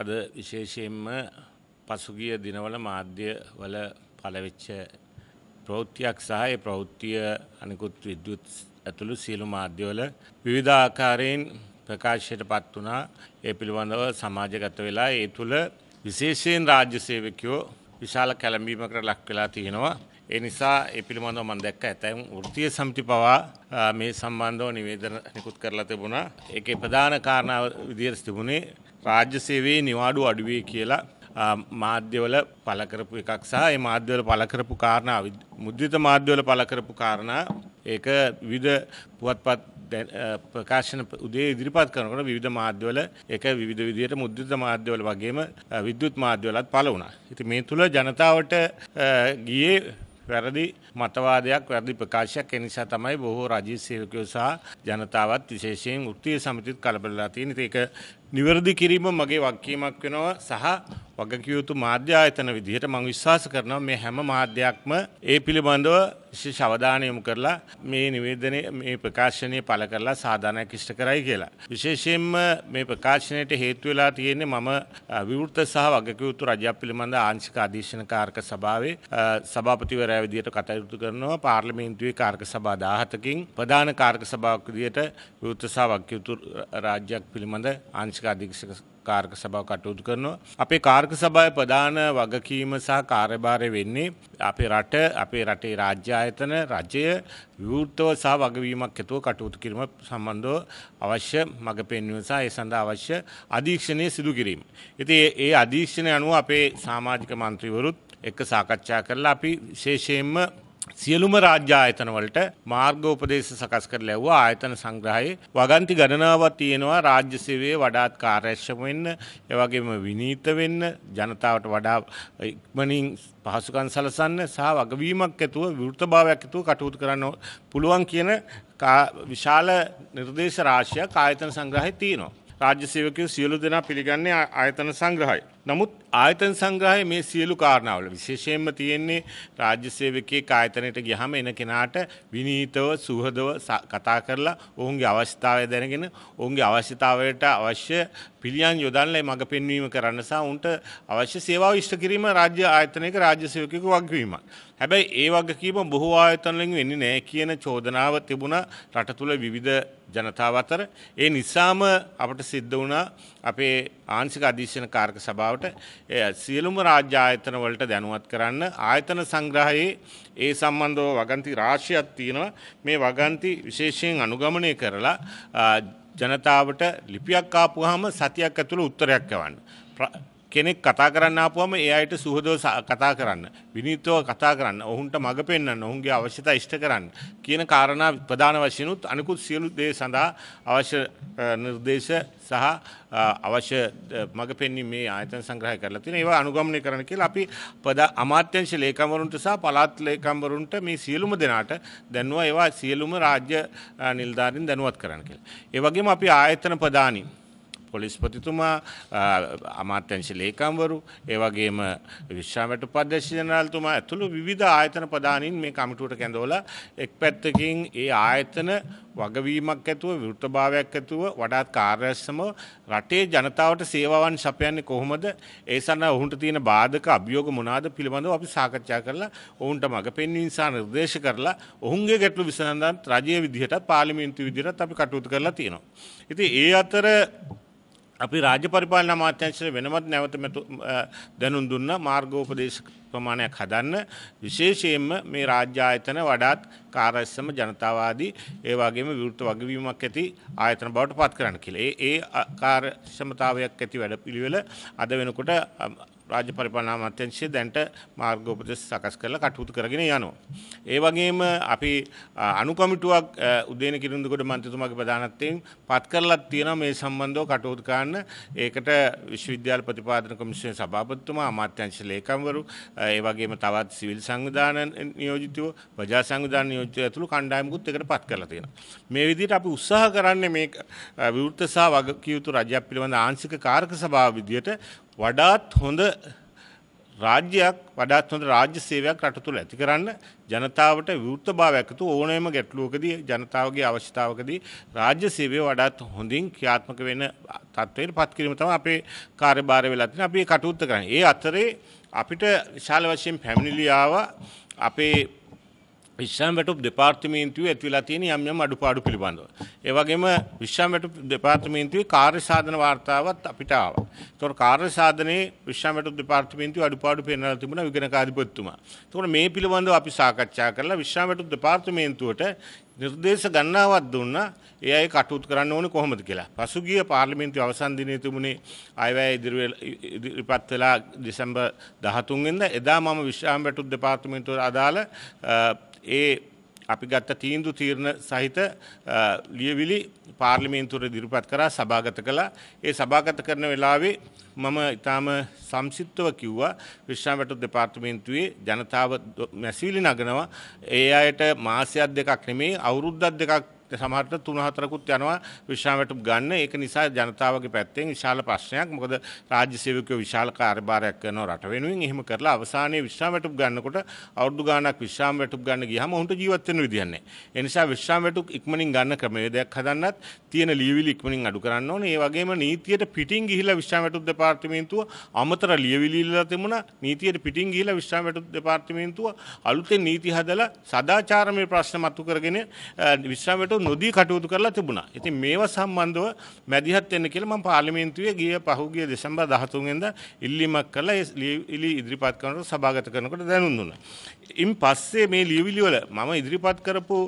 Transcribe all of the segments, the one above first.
අද විශේෂයෙන්ම පසුගිය දිනවල මාධ්‍යවල පළවෙච්ච ප්‍රවෘත්තියක් සහ ඒ ප්‍රවෘත්තිය අනිකුත් විද්‍යුත් ඇතුළු සියලු මාධ්‍යවල විවිධ ආකාරයෙන් ප්‍රකාශයට පත් වුණා. ඒ පිළිබඳව සමාජගත වෙලා ඒ තුළ විශේෂයෙන් රාජ්‍ය සේවකයෝ විශාල කැළඹීමකට ලක් වෙලා තියෙනවා. ඒ නිසා ඒ පිළිබඳව මම දැක්ක ඇතැම් වෘත්තීය සමිති පවා මේ සම්බන්ධව නිවේදන නිකුත් කරලා තිබුණා. ඒකේ ප්‍රධාන කාරණාව විදියට තිබුණේ රාජ්‍ය සේවයේ නිවාඩු අඩුවේ කියලා මාධ්‍යවල පළ කරපු එකක් සහ ඒ මාධ්‍යවල පළ කරපු කාරණා මුද්‍රිත මාධ්‍යවල පළ කරපු කාරණා ඒක විවිධ පුවත්පත් ප්‍රකාශන උදේ ඉදිරිපත් කරනකොට විවිධ මාධ්‍යවල ඒක විවිධ විදිහට මුද්‍රිත මාධ්‍යවල වගේම විද්‍යුත් මාධ්‍යවලත් පළ වුණා. ඉතින් මේ තුල ජනතාවට ගියේ වැරදි මතවාදයක් වැරදි ප්‍රකාශයක් ඒ නිසා තමයි බොහෝ රාජ්‍ය සේවකයෝ සහ ජනතාවත් විශේෂයෙන් වෘත්තීය සමිතිත් කලබලලා තියෙන්නේ. ඒක නිවැරදි කිරීම මගේ වගකීමක් වෙනවා සහ වගකිය යුතු මාධ්‍ය ආයතන විදිහට මම විශ්වාස කරනවා මේ හැම මාධ්‍යයක්ම ඒ පිළිබඳව විශේෂ අවධානය යොමු කරලා මේ නිවේදනය මේ ප්‍රකාශනය පළ කරලා සාධාරණයක් ඉෂ්ට කරයි කියලා. විශේෂයෙන්ම මේ ප්‍රකාශනයට හේතු වෙලා තියෙන්නේ මම විවෘත සහ වගකිය යුතු රජයක් පිළිබඳ ආංශික අධීක්ෂණ කාර්ක සභාවේ සභාපතිවරයා විදිහට කටයුතු කටයුතු කරනවා පාර්ලිමේන්තුවේ කාර්ක සභා 17කින් ප්‍රධාන කාර්ක සභාවක් විදියට විවෘත සභාවක් යුතු රාජ්‍යයක් පිළිබඳ ආංශික අධීක්ෂක කාර්ක සභාව කටයුතු කරනවා. අපේ කාර්ක සභාවේ ප්‍රධාන වගකීම සහ කාර්යභාරය වෙන්නේ අපේ රට, අපේ රටේ රාජ්‍ය ආයතන, රජය විවෘතව සහ වගවීමක් ඇතුව කටයුතු කිරීම සම්බන්ධව අවශ්‍ය මඟ පෙන්වීම සහ ඒ සඳහා අවශ්‍ය අධීක්ෂණය සිදු කිරීම. ඉතින් ඒ අධීක්ෂණය අනුව අපේ සමාජික මන්ත්‍රීවරුත් එක්ක සාකච්ඡා කරලා අපි විශේෂයෙන්ම සියලුම රාජ්‍ය ආයතන වලට මාර්ගෝපදේශ සකස් කර ලැබුවා ආයතන සංග්‍රහයේ වගන්ති ගණනාවක් තියෙනවා රාජ්‍ය සේවයේ වඩාත් කාර්යක්ෂම වෙන්න ඒ වගේම විනීත වෙන්න ජනතාවට වඩා ඉක්මනින් පහසුකම් සලසන්න සහ වගවීමක් ඇතුව විවෘතභාවයක් ඇතුව කටයුතු කරන්න පුළුවන් කියන විශාල නිර්දේශ රාශියක් ආයතන සංග්‍රහයේ තියෙනවා රාජ්‍ය සේවකයෝ සියලු දෙනා පිළිගන්නේ ආයතන සංග්‍රහය. නමුත් ආයතන සංග්‍රහයේ මේ සියලු කාරණාවල විශේෂයෙන්ම තියෙන්නේ රාජ්‍ය සේවකයේ ආයතනයට ගියහම එන කෙනාට විනීතව සුහදව කතා කරලා ඔවුන්ගේ අවශ්‍යතාවය දැනගෙන ඔවුන්ගේ අවශ්‍යතාවයට අවශ්‍ය පිළියම් යොදන්නලා මඟ පෙන්වීම කරන්න සහ උන්ට අවශ්‍ය සේවාව ඉෂ්ට කිරීම රාජ්‍ය ආයතනයක රාජ්‍ය සේවකයෙකු වගකීමක්. හැබැයි ඒ වගකීම බොහෝ ආයතන වලින් වෙන්නේ නැහැ කියන චෝදනාව තිබුණා රට තුල විවිධ ජනතාව අතර ඒ නිසාම අපට සිද්ධ වුණා අපේ ආංශික අධීක්ෂණ කාර්ක සභාවට සියලුම රාජ්‍ය ආයතන වලට දැනුවත් කරන්න ආයතන සංග්‍රහයේ ඒ සම්බන්ධව වගන්ති රාශියක් තියෙනවා මේ වගන්ති විශේෂයෙන් අනුගමනය කරලා ජනතාවට ලිපියක් ආපුවාම සතියක් ඇතුළේ උත්තරයක් යවන්න කෙනෙක් කතා කරන්න ආපුවම ඒ අයට සුහදව කතා කරන්න විනීතව කතා කරන්න ඔවුන්ට මඟ පෙන්වන්න ඔවුන්ගේ අවශ්‍යතා ඉෂ්ට කරන්න කියන කාරණා ප්‍රධාන වශයෙන් උත් අනිකුත් සියලු දේ සඳහා අවශ්‍ය නිර්දේශ සහ අවශ්‍ය මඟ පෙන්වීම මේ ආයතන සංග්‍රහය කරලා තියෙනවා ඒවා අනුගමනය කරන්න කියලා අපි අමාත්‍යංශ ලේකම්වරුන්ට සහ පළාත් ලේකම්වරුන්ට මේ සියලුම දෙනාට දැනුවා ඒවා සියලුම රාජ්‍ය නිලධාරීන් දැනුවත් කරන්න කියලා. ඒ වගේම අපි ආයතන ප්‍රධානී පොලිස්පතිතුමා අමාත්‍යංශ ලේකම්වරු ඒවගේම විශ්වාමට පදේශ ජනරාල්තුමා ඇතුළු විධ ආයතන ප්‍රධානින් මේ කමිටුවට කැඳවල එක් පැත්තකින් ඒ ආයතන වගවීමක් ඇතුව විෘතභාවයක් ඇතුව වඩාත් කාර්යස්සම රටේ ජනතාවට සේවාවන් සපයන්නේ කොහොමද ඒ සඳහා ඔවුන්ට තියෙන බාධක අභියෝග මොනවාද පිළිබඳව අපි සාකච්ඡා කරලා ඔවුන්ට මඟ පෙන්වීම සහ නිර්දේශ කරලා ඔවුන්ගේ ගැටලු විසඳන්න රජයේ විදිහට පාර්ලිමේන්තු විදිහට අපි කටයුතු කරලා තියෙනවා. ඉතින් ඒ අතර අපි රාජ්‍ය පරිපාලන අමාත්‍යංශයට වෙනමත් නැවත දැනුම් දුන්න මාර්ගෝපදේශ ප්‍රමාණයක් හදන්න විශේෂයෙන්ම මේ රාජ්‍ය ආයතන වඩාත් කාර්යසම ජනතාවාදී ඒ වගේම විවෘත වගවීමක් ඇති ආයතන බවට පත් කරන්න කියලා. ඒ ඒ කාර්යක්ෂමතාවයක් ඇති වැඩපිළිවෙල අද වෙනකොට රාජ්‍ය පරිපාලන අමාත්‍යාංශය දැන්ට මාර්ග උපදෙස් සකස් කරලා කටයුතු කරගෙන යනවා. ඒ වගේම අපි අනුකමිටුවක් උදේන කිරිඳුගොඩ මන්ත්‍රීතුමාගේ ප්‍රධානත්වයෙන් පත් කරලා තියෙනවා මේ සම්බන්ධව කටයුතු කරන්න. ඒකට විශ්වවිද්‍යාල ප්‍රතිපාදන කොමිෂන් සභාපතිතුමා, අමාත්‍යාංශ ලේකම්වරු, ඒ වගේම තවත් සිවිල් සංවිධාන නියෝජිතයෝ, ප්‍රජා සංවිධාන නියෝජිතයෝ ඇතුළු කණ්ඩායමකුත් ඒකට පත් කරලා තියෙනවා. මේ විදිහට අපි උත්සාහ කරන්නේ මේ විවෘත සහ වගකියුතු රජයක් පිළිබඳ ආංශික කාරක සභාව විදිහට වඩාත් හොඳ රාජ්‍යයක් වඩාත් හොඳ රාජ්‍ය සේවයක් රට තුළ ඇති කරන්න ජනතාවට විවෘතභාවයක් ඇතු ඕනෑම ගැටලුවකදී ජනතාවගේ අවශ්‍යතාවකදී රාජ්‍ය සේවය වඩාත් හොඳින් ක්‍රියාත්මක වෙන තත්ත්වයට පත් කිරීම තමයි අපේ කාර්යභාරය වෙලා තියෙන අපි කටයුත්ත කරන්නේ. ඒ අතරේ අපිට විශාල වශයෙන් ෆැමිලියාව අපේ විශ්‍රාම වැටුප් දෙපාර්තමේන්තුව ඇතිවලා තියෙන යම් යම් අඩුපාඩු පිළිබඳව. ඒ වගේම විශ්‍රාම වැටුප් දෙපාර්තමේන්තුවේ කාර්ය සාධන වාර්තාවත් අපිට ආවා. ඒතකොට කාර්ය සාධනයේ විශ්‍රාම වැටුප් දෙපාර්තමේන්තුවේ අඩුපාඩු පෙන්වලා තිබුණා විගණකාධිපතිතුමා. ඒතකොට මේ පිළිබඳව අපි සාකච්ඡා කරලා විශ්‍රාම වැටුප් දෙපාර්තමේන්තුවට නිර්දේශ ගණනාවක් දුන්නා ඒ අය කටයුතු කරන්න ඕනේ කොහොමද කියලා. පසුගිය පාර්ලිමේන්තු අවසන් දිනයේ තිබුණේ අයවැය ඉදිරිපත් වෙලා දෙසැම්බර් 13 වෙනිදා එදා මම විශ්‍රාම වැටුප් දෙපාර්තමේන්තුවට අදාළ ඒ අපි ගත්ත තීන්දු තීරණ සහිත ලියවිලි පාර්ලිමේන්තුවට දිරිපත් කරා සභාගත කළා. ඒ සභාගත කරන වෙලාවේ මම ඊටාම සම්සිද්ධව කිව්වා විශ්‍රාම වැටුප් දෙපාර්තමේන්තුවේ ජනතාව මැසිවිලි නගනවා. ඒ අයට මාසයක් දෙකක් නෙමෙයි අවුරුද්දක් දෙකක් සමහරට 3-4කුත් යනවා විශ්‍රාමයට ගන්න. ඒක නිසා ජනතාවගේ පැත්තෙන් විශාල ප්‍රශ්නයක්. මොකද රාජ්‍ය සේවකයෝ විශාල කාර්යභාරයක් කරනවා රට වෙනුවෙන්. එහෙම කරලා අවසානයේ විශ්‍රාමයට ගන්නකොට අවුරුදු ගාණක් විශ්‍රාමයට ගන්න ගියාම ඔවුන්ට ජීවත් වෙන්න විදියක් නැහැ. ඒ නිසා විශ්‍රාමයට ඉක්මනින් ගන්න ක්‍රමවේදයක් හදන්නත් තියෙන ලියවිලි ඉක්මනින් අඩු කරන්න ඕනේ. ඒ වගේම නීතියට පිටින් ගිහිලා විශ්‍රාමයට දෙපාර්තමේන්තුව අමතර ලියවිලි ඉල්ලලා තිබුණා. නීතියට පිටින් ගිහිලා විශ්‍රාමයට දෙපාර්තමේන්තුව අලුතෙන් නීති හදලා සදාචාරමය ප්‍රශ්න මතු කරගෙන විශ්‍රාමයට නොදී කටයුතු කරලා තිබුණා. ඉතින් මේවා සම්බන්ධව මැදිහත් වෙන්න කියලා මම පාර්ලිමේන්තුවේ ගිය පහුගිය දෙසැම්බර් 13 වෙනිදා ඉල්ලීමක් කළා ඒ ලියවිලි ඉදිරිපත් කරනකොට සභාගත කරනකොට දැනුම් දුන්නා. ඉන් පස්සේ මේ ලියවිලි වල මම ඉදිරිපත් කරපු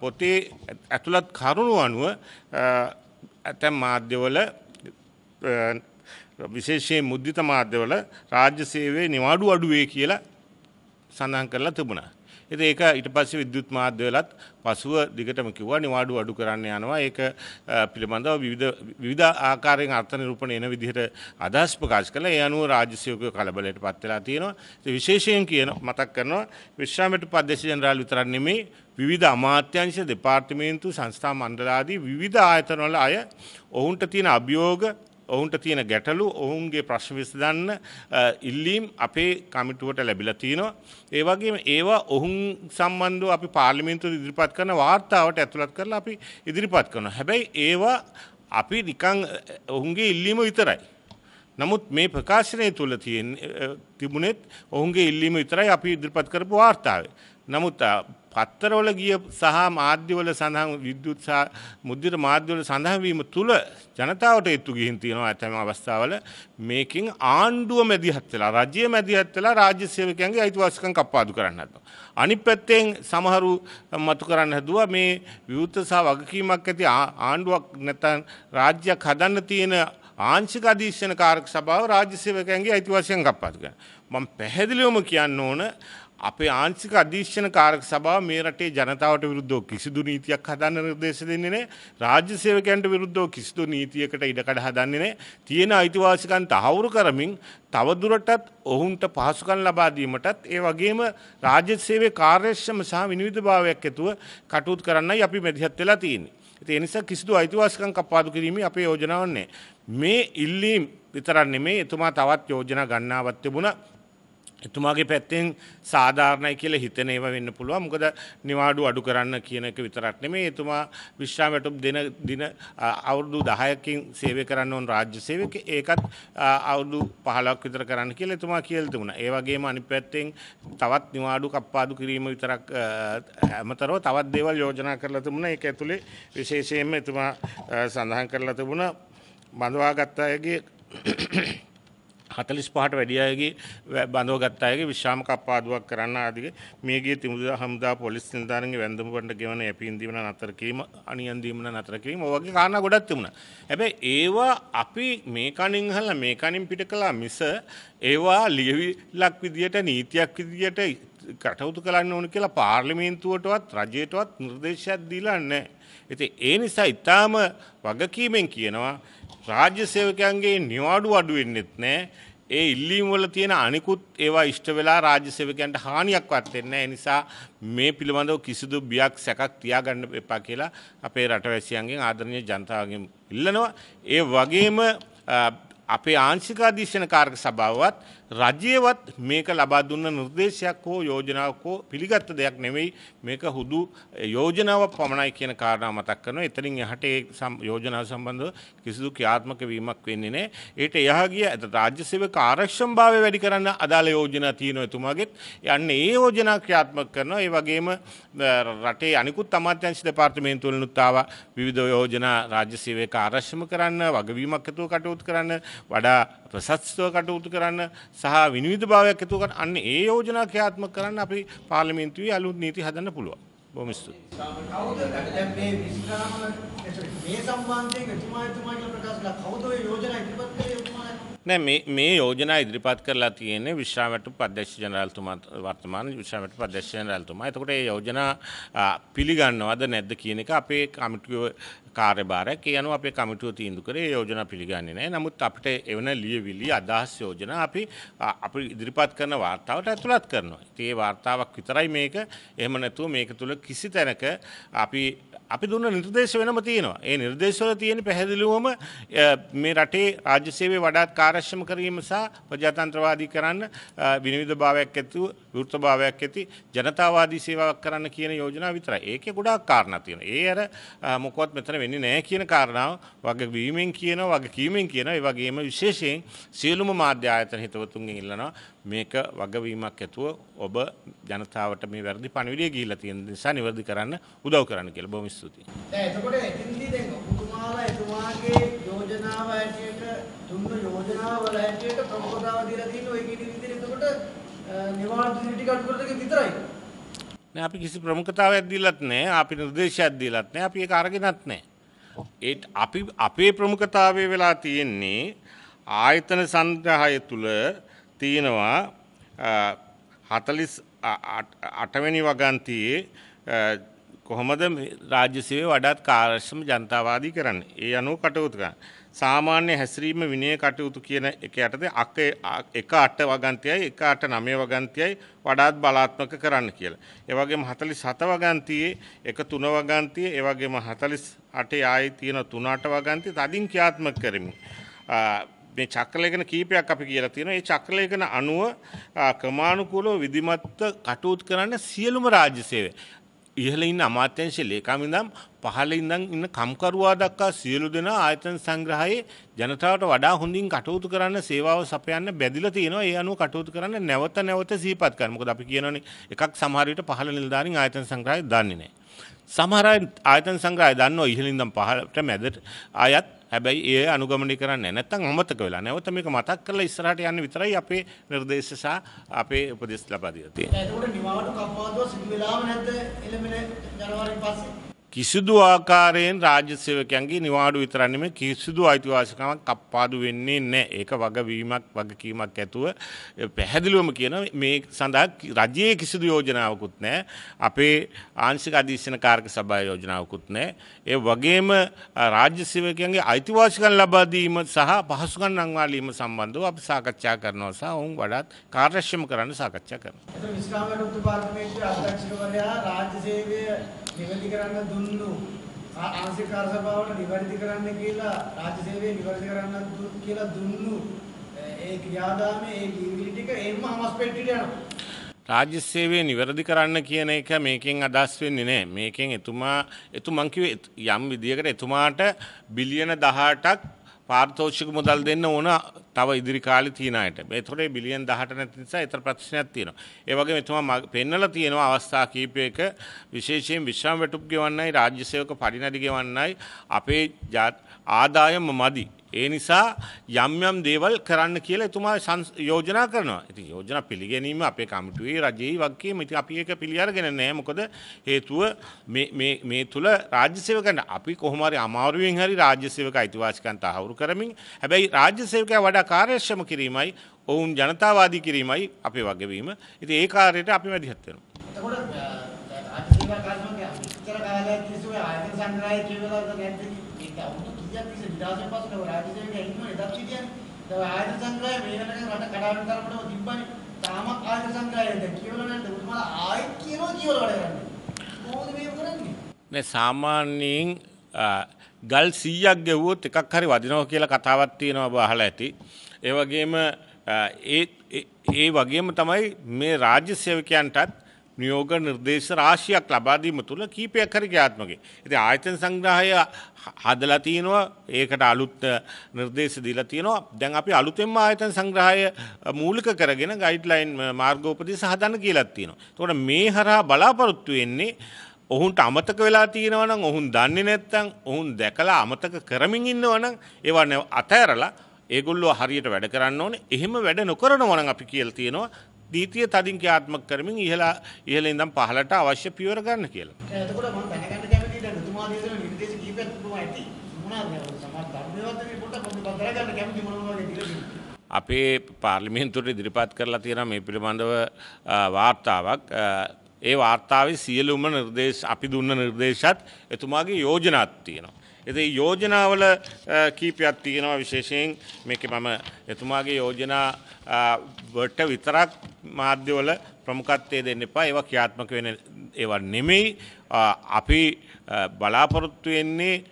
පොතේ ඇතුළත් කරුණු අනුව ඇතැම් මාධ්‍යවල විශේෂයෙන් මුද්‍රිත මාධ්‍යවල රාජ්‍ය සේවයේ නිවාඩු අඩුවේ කියලා සඳහන් කරලා තිබුණා. ඉතින් ඒක ඊට පස්සේ විද්‍යුත් මාධ්‍යවලත් පසුව දිගටම කිව්වා නිවාඩු අඩු කරන්න යනවා. ඒක පිළිබඳව විවිධ විවිධ ආකාරයෙන් අර්ථ නිරූපණ එන විදිහට අදහස් ප්‍රකාශ කළා. ඒ අනුව රාජ්‍ය සේවකයෝ කලබලයටපත් වෙලා තියෙනවා. ඉතින් විශේෂයෙන් කියන මතක් කරනවා විශ්‍රාමිත ප්‍රදේශ ජනරාල් විතරක් නෙමෙයි විවිධ අමාත්‍යංශ දෙපාර්තමේන්තු සංස්ථා මණ්ඩල ආදී විවිධ ආයතනවල අය ඔවුන්ට තියෙන අභියෝග ඔවුන්ට තියෙන ගැටලු ඔවුන්ගේ ප්‍රශ්න විසඳන්න ඉල්ලීම් අපේ කමිටුවට ලැබිලා තියෙනවා. ඒ වගේම ඒවා ඔවුන් සම්බන්ධව අපි පාර්ලිමේන්තුවේ ඉදිරිපත් කරන වාර්තාවට ඇතුළත් කරලා අපි ඉදිරිපත් කරනවා. හැබැයි ඒවා අපි නිකන් ඔවුන්ගේ ඉල්ලීම විතරයි. නමුත් මේ ප්‍රකාශනය තුළ තිබුණෙත් ඔවුන්ගේ ඉල්ලීම විතරයි අපි ඉදිරිපත් කරපු වාර්තාවේ. නමුත් පත්තරවල ගිය සහ මාධ්‍යවල සඳහන් විද්‍යුත් සහ මුද්‍රිත මාධ්‍යවල සඳහන් වීම තුල ජනතාවට එතු ගිහින් තියෙනවා ඇතැම් අවස්ථාවල මේකෙන් ආණ්ඩුව මැදිහත් වෙලා රජය මැදිහත් වෙලා රාජ්‍ය සේවකයන්ගේ අයිතිවාසිකම් කප්පාදු කරන්න හදනවා. අනිත් පැත්තෙන් සමහරු මතු කරන්න හදුවා මේ විවෘත සහ වගකීමක් ඇති ආණ්ඩුවක් නැත්නම් රාජ්‍යයක් හදන්න තියෙන ආංශික අධීක්ෂණ කාරක සභාව රාජ්‍ය සේවකයන්ගේ අයිතිවාසිකම් කප්පාදු කරනවා. මම පැහැදිලිවම කියන්න ඕන අපේ ආංශික අධීක්ෂණ කාරක සභාව මේ රටේ ජනතාවට විරුද්ධව කිසිදු නීතියක් හදන්න නිර්දේශ දෙන්නේ නැහැ. රාජ්‍ය සේවකයන්ට විරුද්ධව කිසිදු නීතියකට ඉඩකඩ හදන්නේ නැහැ. තියෙන අයිතිවාසිකම් තහවුරු කරමින් තවදුරටත් ඔවුන්ට පහසුකම් ලබා දීමටත් ඒ වගේම රාජ්‍ය සේවයේ කාර්යක්ෂම සහ විනිවිදභාවයක් ඇතුව කටයුතු කරන්නයි අපි මැදිහත් වෙලා තියෙන්නේ. ඒ නිසා කිසිදු අයිතිවාසිකම් කපාදු කිරීමේ අපේ යෝජනාවක් නැහැ. මේ ඉල්ලීම් විතරක් නෙමෙයි එතුමා තවත් යෝජනා ගන්නවත් තිබුණා. එතුමාගේ පැත්තෙන් සාධාරණයි කියලා හිතන ඒවා වෙන්න පුළුවන්. මොකද නිවාඩු අඩු කරන්න කියන එක විතරක් නෙමෙයි එතුමා විශ්‍රාම වැටුප් දෙන දින අවුරුදු 10කින් සේවය කරන්න ඕන රාජ්‍ය සේවක ඒකත් අවුරුදු 15ක් විතර කරන්න කියලා එතුමා කියලා තිබුණා. ඒ වගේම අනිත් පැත්තෙන් තවත් නිවාඩු කප්පාදු කිරීම විතරක් අමතරව තවත් දේවල් යෝජනා කරලා තිබුණා. ඒක ඇතුලේ විශේෂයෙන්ම එතුමා සඳහන් කරලා තිබුණා බඳවාගත් අයගේ හතලිස් පහට වැඩිය අයගේ බඳවගත් අයගේ විශ්‍රාම කප්පාදුවක් කරන්න ආදික මේගේ තිමුදා හමුදා පොලිස් නිලධාරීන්ගේ වැඳුම්කට ගෙවන යැපීම්දීම නතර කිරීම අනියන් දීම නතර කිරීම වගේ කාරණා ගොඩක් තිබුණා. හැබැයි ඒවා අපි මේ කණින් අහලා මේ කණින් පිට කළා මිස ඒවා ලියවිලක් විදියට නීතියක් විදියට කටයුතු කරන්න ඕන කියලා පාර්ලිමේන්තුවටවත් රජයටවත් නිර්දේශයක් දීලා නැහැ. ඉතින් ඒ නිසා ඊටාම වගකීමෙන් කියනවා රාජ්‍ය සේවකයන්ගේ නිවාඩු අඩු වෙන්නෙත් නැහැ. ඒ ඉල්ලීම් වල තියෙන අනිකුත් ඒවා ඉෂ්ට වෙලා රාජ්‍ය සේවකයන්ට හානියක්වත් වෙන්නේ නැහැ. ඒ නිසා මේ පිළිබඳව කිසිදු බියක් සැකක් තියාගන්න එපා කියලා අපේ රටවැසියන්ගෙන් ආදරණීය ජනතාවගෙන් ඉල්ලනවා. ඒ වගේම අපේ ආංශික අධීක්ෂණ කාර්ක සභාවත් රජයවත් මේක ලබා දුන්න නිර්දේශයක් හෝ යෝජනාවක් හෝ පිළිගත්ත දෙයක් නෙවෙයි මේක හුදු යෝජනාවක් පමණයි කියන කාරණා මතක් කරනවා. එතනින් එහාට ඒ යෝජනාව සම්බන්ධව කිසිදු ක්‍රියාත්මක වීමක් වෙන්නේ නැහැ. ඊට එහා ගිය රාජ්‍ය සේවක ආරක්ෂම්භාවය වැඩි කරන්න අදාළ යෝජනා තියෙනවා එතුමාගෙත්. යන්නේ ඒ යෝජනා ක්‍රියාත්මක කරනවා. ඒ වගේම රටේ අනිකුත් අමාත්‍යාංශ දෙපාර්තමේන්තු වලිනුත් ආවා විවිධ යෝජනා රාජ්‍ය සේවක ආරක්ෂම කරන්න වගවීමක් ඇතුව කටයුතු කරන්න වඩා ප්‍රසස්තව කටයුතු කරන්න සහ විනිවිද භාවයක් ඇතුව ගන්න අන්න ඒ යෝජනා ක්‍රියාත්මක කරන්න අපි පාර්ලිමේන්තුවේ අලුත් නීති හදන්න පුළුවන්. බොහොම ස්තුතියි. කවුද දැන් මේ විස්තරාම මේ සම්බන්ධයෙන් එතුමා එතුමා කියලා ප්‍රකාශ කළා. කවුද ඒ යෝජනා ඉදිරිපත් කළේ? නෑ මේ යෝජනා ඉදිරිපත් කරලා තියෙන්නේ විශ්‍රාමට පදේශ ජනරාල්තුමා වර්තමාන විශ්‍රාමට පදේශ ජනරාල්තුමා. එතකොට මේ යෝජනා පිළිගන්නවද නැද්ද කියන එක අපේ කමිටුවේ කාර්යභාරය කියනවා අපේ කමිටුව තීන්දුව කරේ මේ යෝජනා පිළිගන්නේ නැහැ. නමුත් අපිට එවන ලියවිලි අදහස් යෝජනා අපි අපි ඉදිරිපත් කරන වාර්තාවට ඇතුළත් කරනවා. ඉතින් ඒ වාර්තාවක් විතරයි මේක. එහෙම නැතුව මේක තුල කිසි තැනක අපි අපි දුන්න නිර්දේශ වෙනම තියෙනවා. ඒ නිර්දේශවල තියෙන පැහැදිලිවම මේ රටේ රාජ්‍ය සේවය වඩාත් කාර්යක්ෂම කිරීම සහ ප්‍රජාතන්ත්‍රවාදී කරන්න විනිවිදභාවයක් ඇතුව විවෘතභාවයක් ඇති ජනතාවාදී සේවාවක් කරන්න කියන යෝජනාව විතරයි. ඒකේ ගොඩාක් කාරණා තියෙනවා. ඒ අර මොකවත් මෙතන වෙන්නේ නැහැ කියන කාරණාව වගේ වීමෙන් කියනවා, වගේ කීමෙන් කියනවා. ඒ වගේම විශේෂයෙන් සියලුම මාධ්‍ය ආයතන හිතවතුන්ගෙන් ඉල්ලනවා මේක වගවීමක් ඇතුව ඔබ ජනතාවට මේ වැරදි පණිවිඩය ගිහිල්ලා තියෙන නිසා නිවැරදි කරන්න උදව් කරන්න කියලා බොහොම ස්තුතියි. දැන් එතකොට එතින්දී දැන් ඔබතුමාලා එතුමාගේ යෝජනාව ඇටියට දුන්න යෝජනාව වල ඇටියට ප්‍රමුඛතාව දීලා තියෙන ඔය කියන විදිහට එතකොට නිවාඩු ටික අඩු කරලා විතරයි. නෑ අපි කිසි ප්‍රමුඛතාවයක් දීලත් නෑ අපි නිර්දේශයක් දීලත් නෑ අපි ඒක අරගෙනත් නෑ. ඒ අපි අපේ ප්‍රමුඛතාවය වෙලා තියෙන්නේ ආයතන සංග්‍රහය තුළ තියෙනවා 48 වෙනි වගන්තියේ කොහොමද රාජ්‍ය සේවය වඩාත් කාර්යක්ෂම ජනතාවාදී කරන්නේ. ඒ අනුව කටයුතු කරන්න. සාමාන්‍ය හැසිරීම විනය කටයුතු කියන එක යටතේ අක 18 වගන්තියයි 189 වගන්තියයි වඩාත් බලාත්මක කරන්න කියලා. ඒ වගේම 47 වගන්තියේ 13 වගන්තිය, ඒ වගේම 48 ආයේ තියෙන 38 වගන්තිය තදින් ක්‍රියාත්මක කරමින් මේ චක්‍රලේඛන කීපයක් අපි කියලා තියෙනවා. මේ චක්‍රලේඛන අනුව ක්‍රමානුකූලව විධිමත්ව කටයුතු කරන්න සියලුම රාජ්‍ය සේවය ඉහළ ඉන්න අමාත්‍යංශ ලේකම් ඉඳන් පහළ ඉඳන් ඉන්න කම්කරුවා දක්වා සියලු දෙනා ආයතන සංග්‍රහයේ ජනතාවට වඩා හොඳින් කටයුතු කරන්න සේවාව සපයන්න බැඳිලා තියෙනවා. ඒ අනුව කටයුතු කරන්න නැවත නැවත සිහිපත් කරන්න. මොකද අපි කියනෝනේ එකක් සමහර විට පහළ නිලධාරීන් ආයතන සංග්‍රහය දන්නේ නැහැ. සමහර ආයතන සංග්‍රහය දන්නෝ ඉහළින්දම් පහළට මැදට ආයත් හැබැයි ඒ අනුගමනය කරන්නේ නැත්නම් අමතක වෙලා නැවත මේක මතක් කරලා ඉස්සරහට යන්න විතරයි අපේ නිර්දේශ සහ අපේ උපදෙස් ලබා දීලා තියෙන්නේ. ඒකට නිවාඩු කප්පාදුව සිදු වෙලාම නැද්ද එළඹෙන ජනවාරි පස්සේ? කිසිදු ආකාරයෙන් රාජ්‍ය සේවකයන්ගේ නිවාඩු විතරක් නෙමෙයි කිසිදු අයිතිවාසිකමක් කප්පාදු වෙන්නේ නැහැ. ඒක වගවීමක් වගකීමක් ඇතුව පැහැදිලිවම කියන මේ සඳහා රජයේ කිසිදු යෝජනාවකුත් නැහැ. අපේ ආංශික අධීක්ෂණ කාර්ක සභාවේ යෝජනාවකුත් නැහැ. ඒ වගේම රාජ්‍ය සේවකයන්ගේ අයිතිවාසිකම් ලබා දීම සහ පහසුකම් රංවාලීම සම්බන්ධව අපි සාකච්ඡා කරනවා සහ ඔවුන් වඩාත් කාර්යක්ෂම කරන්න සාකච්ඡා කරනවා. එතකොට විස්රාමන උපාධි අධ්‍යක්ෂකවරයා රාජ්‍ය සේවයේ නිවැරදි කරන්න දුන්නු ආංශික කාර්යසභාවල නිවැරදි කරන්න කියලා රාජ්‍ය සේවයේ නිවැරදි කරන්න කියලා දුන්නු ඒ ක්‍රියාදාමයේ ඒ ඩීවිලි ටික එම්ම හමස්පෙට්ටියට යනවා. රාජ්‍ය සේවයේ නිවැරදි කරන්න කියන එක මේකෙන් අදහස් වෙන්නේ නැහැ. මේකෙන් එතුමා එතුමන් කිව්වේ යම් විදියකට එතුමාට බිලියන 18ක් පාර්තෝෂික මුදල් දෙන්න ඕන තව ඉදිරි කාලි තියනයට බෙතොරේ බිලියන් දහට නැති නිසා එතර ප්‍රශ්නයක් තියෙනවා. ඒවගේ මෙතුමා පෙන්නල තියෙනවා අවස්ථා කීපයක විශේෂයෙන් විශ්‍රාම වැටුප් ගෙවන්නයි රාජ්‍ය සේවක පරිණති ගෙවන්නයි අපේ ජාත් ආදායම මදි. ඒ නිසා යම් යම් දේවල් කරන්න කියලා එතුමා යෝජනා කරනවා. ඉතින් යෝජනා පිළිගැනීම අපේ කමිටුවේ රජයේ වගකීම. ඉතින් අපි ඒක පිළිඅරගෙන නැහැ. මොකද හේතුව මේ මේ මේ තුල රාජ්‍ය සේවකයන් අපි කොහොම හරි අමාරුවෙන් හරි රාජ්‍ය සේවක අයිතිවාසිකම් තහවුරු කරමින් හැබැයි රාජ්‍ය සේවකයා වඩා කාර්යක්ෂම කිරීමයි ඔවුන් ජනතාවාදී කිරීමයි අපේ වගවීම. ඉතින් ඒ කාර්යයට අපි මැදිහත් වෙනවා. එතකොට රාජ්‍ය සේවක කර්මකයන් ඉතර කාලයක් තිස්සේ ආයතන සංග්‍රහය කියවලා ගත්තේ ඒක වුණා. 100ක් 20000ක් පසු නව රාජ්‍ය සේවයට ඇහිුණා එදා සිටියන්නේ. දැන් ආයතන සංග්‍රහය මේ වෙනකන් රට කඩාවැටෙන තරමටම තිබ්බනේ. තාමත් ආයතන සංග්‍රහය දැන් කියවල නැහැ. උතුමාලා ආයෙත් කියනවා කියවල වැඩ කරන්නේ. කොහොමද මේක කරන්නේ? නෑ සාමාන්‍යයෙන් ගල් 100ක් ගෙවුවොත් එකක් හරි වදිනවා කියලා කතාවක් තියෙනවා අහලා ඇති. ඒ වගේම ඒ ඒ වගේම තමයි මේ රාජ්‍ය සේවකයන්ටත් නියෝග නිර්දේශ රාශියක් ලබාදීම තුළ කීපයක් හරි ක්‍රියාත්මකයි. ඉතින් ආයතන සංග්‍රහය හදලා තිනවා ඒකට අලුත් නිර්දේශ දීලා තිනවා. දැන් අපි අලුතෙන්ම ආයතන සංග්‍රහය මූලික කරගෙන ගයිඩ්ලයින් මාර්ගෝපදේශ හදන්න කියලා තිනවා. එතකොට මේ හරහා බලාපොරොත්තු වෙන්නේ ඔහුන්ට අමතක වෙලා තියෙනවා නම් ඔහුන් දන්නේ නැත්නම් ඔහුන් දැකලා අමතක කරමින් ඉන්නවා නම් ඒවා අතහැරලා ඒගොල්ලෝ හරියට වැඩ කරන්න ඕනේ. එහෙම වැඩ නොකරනවා නම් අපි කියලා තියෙනවා නීතිය තදින් ක්‍රියාත්මක කරමින් ඉහළ ඉහළ ඉඳන් පහළට අවශ්‍ය පියවර ගන්න කියලා. එතකොට මම දැනගන්න කැමතියි දැන් තුමා දේශන නිර්දේශ කීපයක් තිබුණා ඇති. මොනවාද සමහර ධර්මවත් මේ පොඩ්ඩක් මම බදලා ගන්න කැමති මොන මොනවද කියලා. අපේ පාර්ලිමේන්තුවට ඉදිරිපත් කරලා තියෙන මේ පිළිබඳව වාර්තාවක් ඒ වාර්තාවේ සියලුම නිර්දේශ අපි දුන්න නිර්දේශත් එතුමාගේ යෝජනාත් තියෙනවා. ඉතින් යෝජනාවල කීපයක් තියෙනවා විශේෂයෙන් මේක මම එතුමාගේ යෝජනා වලට විතරක් මාධ්‍යවල ප්‍රමුඛත්වය දෙන්න එපා. ඒවා ක්‍රියාත්මක වෙන ඒවා නෙමෙයි. අපි බලාපොරොත්තු වෙන්නේ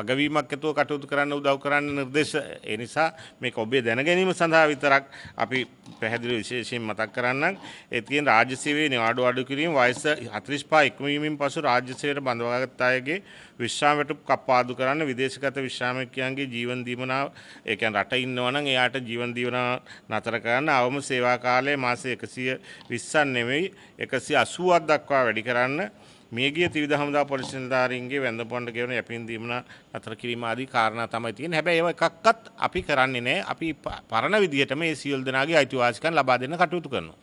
අගවීමක් ඇතුව කටයුතු කරන්න උදව් කරන්න නිර්දේශ ඒ නිසා මේක ඔබේ දැනගැනීම සඳහා විතරක් අපි පැහැදිලි විශේෂයෙන් මතක් කරන්නම් ඒ තියෙන රාජ්‍ය සේවයේ නිවාඩු අඩු කිරීම වයස 45 ඉක්මවීමෙන් පසු රාජ්‍ය සේවයට බඳවාගත් අයගේ විශ්‍රාම වැටුප් කප්පාදු කරන්න විදේශගත විශ්‍රාමිකයන්ගේ ජීවන දීමනාව ඒ කියන්නේ රට ඉන්නවනම් එයාට ජීවන දීමනාව නතර කරන්න අවම සේවා කාලය මාස 120ක් නෙමෙයි 180ක් දක්වා වැඩි කරන්න මේගිය ත්‍රිවිධ හමුදා පොලිස් නිලධාරීන්ගේ වැඳපොඬ ගෙවන යැපින්දීමන අතර කිරීම ආදී කාරණා තමයි තියෙන්නේ. හැබැයි ඒව එකක්වත් අපි කරන්නේ නැහැ. අපි පරණ විදිහට මේ සියලු දෙනාගේ අයිතිවාසිකම් ලබා දෙන්න කටයුතු කරනවා.